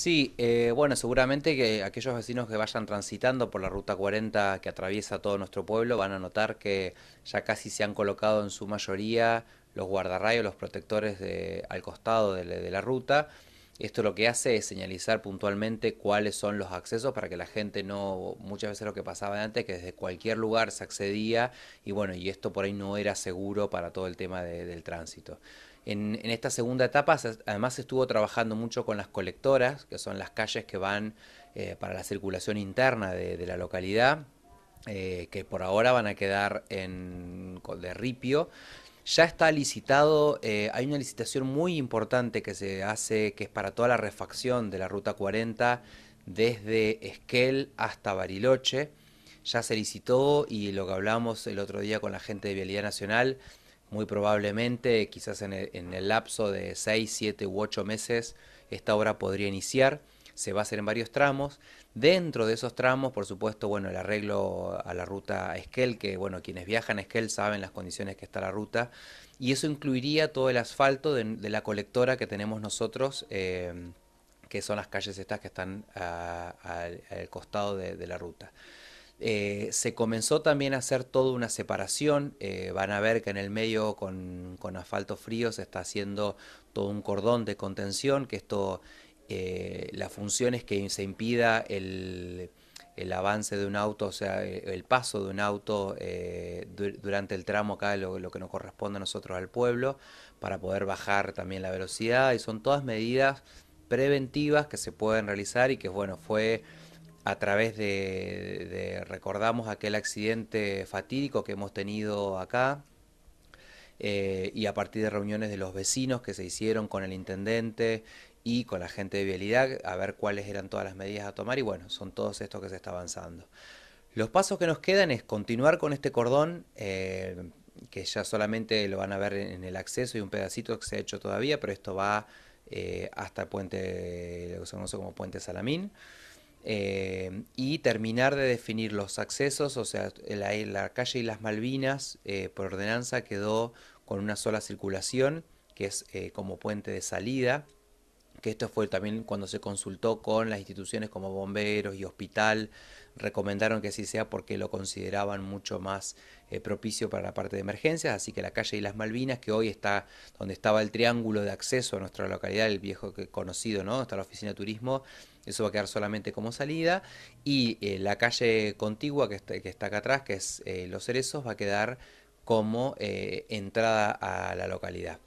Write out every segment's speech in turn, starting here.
Sí, eh, bueno, seguramente que aquellos vecinos que vayan transitando por la Ruta 40 que atraviesa todo nuestro pueblo van a notar que ya casi se han colocado en su mayoría los guardarrayos, los protectores al costado de, la ruta. Esto lo que hace es señalizar puntualmente cuáles son los accesos para que la gente no, muchas veces lo que pasaba antes, que desde cualquier lugar se accedía y bueno, y esto por ahí no era seguro para todo el tema del tránsito. En, esta segunda etapa, además, estuvo trabajando mucho con las colectoras, que son las calles que van eh, para la circulación interna de, la localidad, eh, que por ahora van a quedar en de ripio. Ya está licitado, eh, hay una licitación muy importante que se hace, que es para toda la refacción de la Ruta 40 desde Esquel hasta Bariloche. Ya se licitó y lo que hablamos el otro día con la gente de Vialidad Nacional, muy probablemente, quizás en el, lapso de 6, 7 u 8 meses, esta obra podría iniciar. Se va a hacer en varios tramos. Dentro de esos tramos, por supuesto, bueno, el arreglo a la ruta Esquel, que bueno, quienes viajan a Esquel saben las condiciones que está la ruta. Y eso incluiría todo el asfalto de, la colectora que tenemos nosotros. Eh, que son las calles estas que están al costado de la ruta. Eh, se comenzó también a hacer toda una separación. Eh, van a ver que en el medio con, asfalto frío se está haciendo todo un cordón de contención, que esto, eh, la función es que se impida el, avance de un auto, o sea, eh, el, paso de un auto durante el tramo acá, lo, lo que nos corresponde a nosotros al pueblo, para poder bajar también la velocidad. Y son todas medidas preventivas que se pueden realizar y que, bueno, fue a través de, recordamos aquel accidente fatídico que hemos tenido acá eh, y a partir de reuniones de los vecinos que se hicieron con el intendente y con la gente de vialidad a ver cuáles eran todas las medidas a tomar y bueno, son todos estos que se está avanzando. Los pasos que nos quedan es continuar con este cordón, eh, que ya solamente lo van a ver en el acceso y un pedacito que se ha hecho todavía, pero esto va eh, hasta el puente, lo que se conoce como puente Salamín. Eh, y terminar de definir los accesos, o sea, la, calle y las Malvinas eh, por ordenanza quedó con una sola circulación, que es eh, como puente de salida, que esto fue también cuando se consultó con las instituciones como bomberos y hospital, recomendaron que así sea porque lo consideraban mucho más propicio para la parte de emergencias, así que la calle y las Malvinas, que hoy está donde estaba el triángulo de acceso a nuestra localidad, el viejo que, conocido, ¿no? Está la oficina de turismo, eso va a quedar solamente como salida. Y eh, la calle contigua que está, acá atrás, que es eh, Los Cerezos, va a quedar como eh, entrada a la localidad.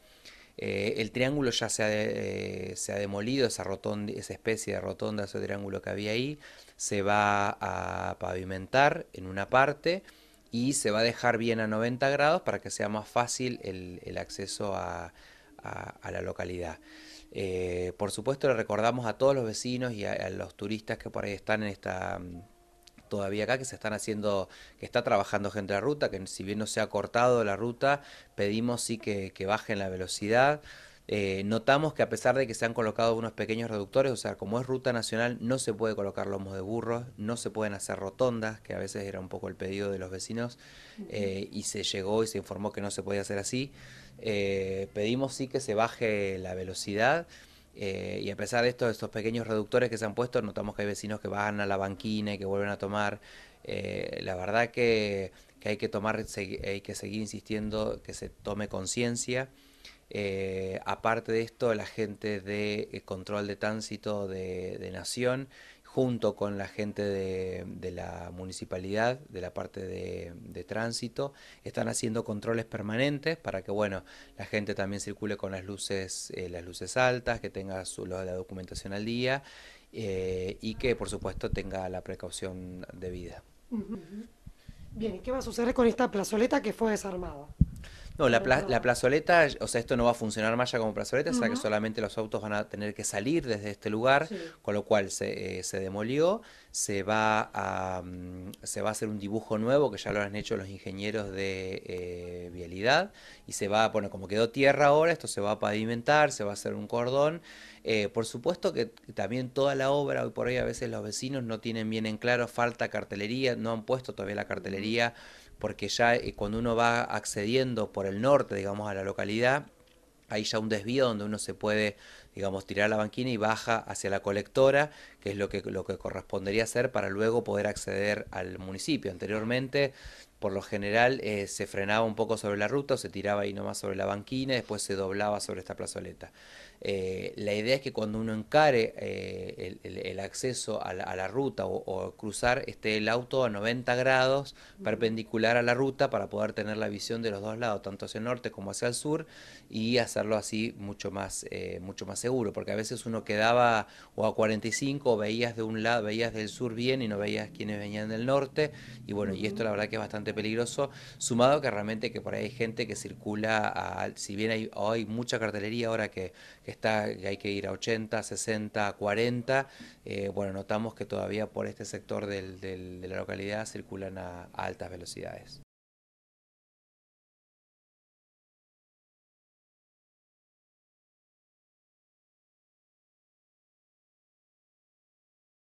el triángulo ya se ha, se ha demolido, esa, rotonda, esa especie de rotonda, ese triángulo que había ahí, se va a pavimentar en una parte y se va a dejar bien a 90 grados para que sea más fácil el acceso a, a, la localidad. Eh, por supuesto, le recordamos a todos los vecinos y a, los turistas que por ahí están en esta mm, todavía acá que se están haciendo, que está trabajando gente de la ruta, que si bien no se ha cortado la ruta, pedimos sí que bajen la velocidad, eh, notamos que a pesar de que se han colocado unos pequeños reductores, o sea, como es ruta nacional, no se puede colocar lomos de burros, no se pueden hacer rotondas, que a veces era un poco el pedido de los vecinos, eh, y se llegó y se informó que no se podía hacer así. Eh, pedimos sí que se baje la velocidad. y a pesar de esto, estos pequeños reductores que se han puesto, notamos que hay vecinos que van a la banquina y que vuelven a tomar. la verdad que, que, hay que tomar, hay que seguir insistiendo que se tome conciencia eh, aparte de esto, la gente de eh, control de tránsito de, Nación, junto con la gente de, la municipalidad, de la parte de, tránsito, están haciendo controles permanentes para que, bueno, la gente también circule con las luces, eh, las luces altas, que tenga su, la documentación al día y que, por supuesto, tenga la precaución debida. Bien, ¿qué va a suceder con esta plazoleta que fue desarmada? No, la, plazoleta, o sea, esto no va a funcionar más ya como plazoleta, o sea que solamente los autos van a tener que salir desde este lugar, con lo cual se, eh, se demolió, se va, a, mm, se va a hacer un dibujo nuevo que ya lo han hecho los ingenieros de eh, vialidad y se va, bueno, como quedó tierra ahora, esto se va a pavimentar, se va a hacer un cordón. Eh, por supuesto que también toda la obra, hoy por hoy a veces los vecinos no tienen bien en claro, falta cartelería, no han puesto todavía la cartelería porque ya eh, cuando uno va accediendo por el norte, digamos, a la localidad, hay ya un desvío donde uno se puede digamos, tirar la banquina y baja hacia la colectora, que es lo que, lo que correspondería hacer para luego poder acceder al municipio. Anteriormente, por lo general, eh, se frenaba un poco sobre la ruta, o se tiraba ahí nomás sobre la banquina y después se doblaba sobre esta plazoleta. Eh, la idea es que cuando uno encare eh, el, acceso a la, ruta o, cruzar, esté el auto a 90 grados perpendicular a la ruta para poder tener la visión de los dos lados, tanto hacia el norte como hacia el sur, y hacerlo así mucho más, mucho más seguro, porque a veces uno quedaba o a 45 o veías de un lado, veías del sur bien y no veías quienes venían del norte. Y bueno, y esto la verdad que es bastante peligroso, sumado que realmente que por ahí hay gente que circula, si bien hay, mucha cartelería ahora que, está, hay que ir a 80, 60, 40, bueno, notamos que todavía por este sector de la localidad circulan a altas velocidades.